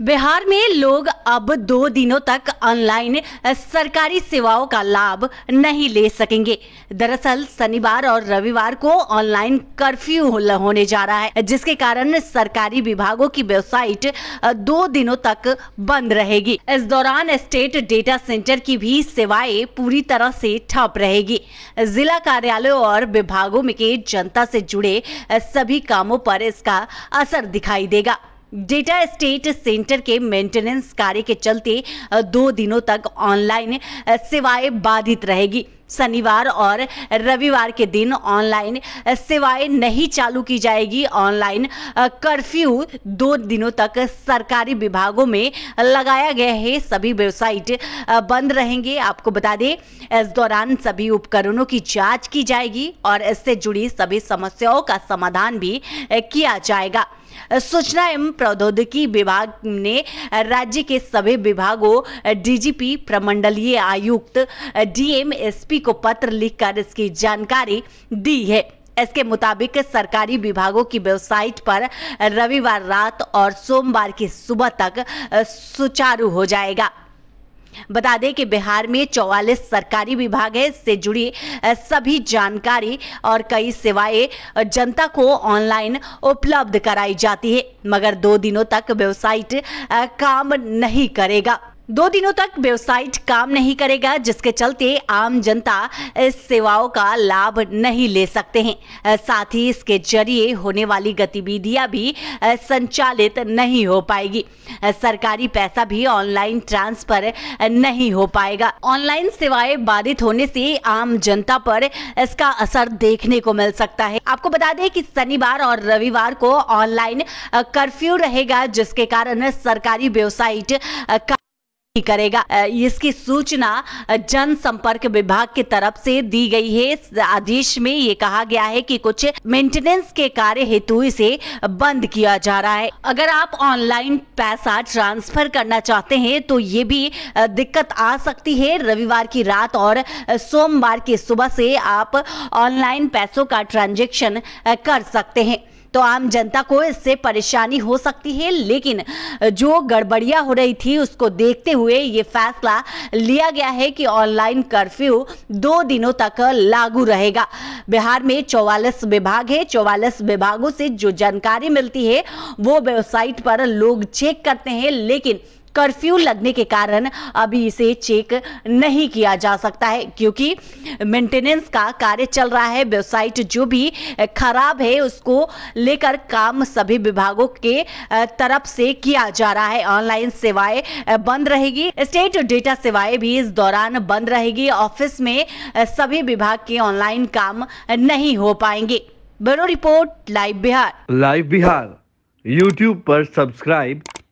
बिहार में लोग अब दो दिनों तक ऑनलाइन सरकारी सेवाओं का लाभ नहीं ले सकेंगे दरअसल शनिवार और रविवार को ऑनलाइन कर्फ्यू होने जा रहा है जिसके कारण सरकारी विभागों की वेबसाइट दो दिनों तक बंद रहेगी इस दौरान स्टेट डेटा सेंटर की भी सेवाएं पूरी तरह से ठप रहेगी जिला कार्यालयों और विभागों में के जनता से जुड़े सभी कामों पर इसका असर दिखाई देगा डेटा स्टेट सेंटर के मेंटेनेंस कार्य के चलते दो दिनों तक ऑनलाइन सेवाएं बाधित रहेगी शनिवार और रविवार के दिन ऑनलाइन सेवाएं नहीं चालू की जाएगी ऑनलाइन कर्फ्यू दो दिनों तक सरकारी विभागों में लगाया गया है सभी वेबसाइट बंद रहेंगे आपको बता दें इस दौरान सभी उपकरणों की जांच की जाएगी और इससे जुड़ी सभी समस्याओं का समाधान भी किया जाएगा सूचना एवं प्रौद्योगिकी विभाग ने राज्य के सभी विभागों डीजीपी प्रमंडलीय आयुक्त डीएमएसपी को पत्र लिखकर इसकी जानकारी दी है इसके मुताबिक सरकारी विभागों की वेबसाइट पर रविवार रात और सोमवार की सुबह तक सुचारू हो जाएगा बता दें कि बिहार में 44 सरकारी विभाग है इससे जुड़ी सभी जानकारी और कई सेवाएं जनता को ऑनलाइन उपलब्ध कराई जाती है मगर दो दिनों तक वेबसाइट काम नहीं करेगा दो दिनों तक वेबसाइट काम नहीं करेगा जिसके चलते आम जनता इस सेवाओं का लाभ नहीं ले सकते हैं साथ ही इसके जरिए होने वाली गतिविधियां भी संचालित नहीं हो पाएगी सरकारी पैसा भी ऑनलाइन ट्रांसफर नहीं हो पाएगा ऑनलाइन सेवाएं बाधित होने से आम जनता पर इसका असर देखने को मिल सकता है आपको बता दें कि शनिवार और रविवार को ऑनलाइन कर्फ्यू रहेगा जिसके कारण सरकारी वेबसाइट का करेगा इसकी सूचना जनसंपर्क विभाग की तरफ से दी गई है आदेश में ये कहा गया है कि कुछ मेंटेनेंस के कार्य हेतु इसे बंद किया जा रहा है अगर आप ऑनलाइन पैसा ट्रांसफर करना चाहते हैं तो ये भी दिक्कत आ सकती है रविवार की रात और सोमवार की सुबह से आप ऑनलाइन पैसों का ट्रांजेक्शन कर सकते हैं तो आम जनता को इससे परेशानी हो सकती है लेकिन जो गड़बड़िया हो रही थी उसको देखते हुए ये फैसला लिया गया है कि ऑनलाइन कर्फ्यू दो दिनों तक लागू रहेगा बिहार में चौवालीस विभाग है चौवालीस विभागों से जो जानकारी मिलती है वो वेबसाइट पर लोग चेक करते हैं लेकिन कर्फ्यू लगने के कारण अभी इसे चेक नहीं किया जा सकता है क्योंकि मेंटेनेंस का कार्य चल रहा है वेबसाइट जो भी खराब है उसको लेकर काम सभी विभागों के तरफ से किया जा रहा है ऑनलाइन सेवाएं बंद रहेगी स्टेट डेटा सेवाएं भी इस दौरान बंद रहेगी ऑफिस में सभी विभाग के ऑनलाइन काम नहीं हो पाएंगे bureau report live Bihar live Bihar YouTube पर सब्सक्राइब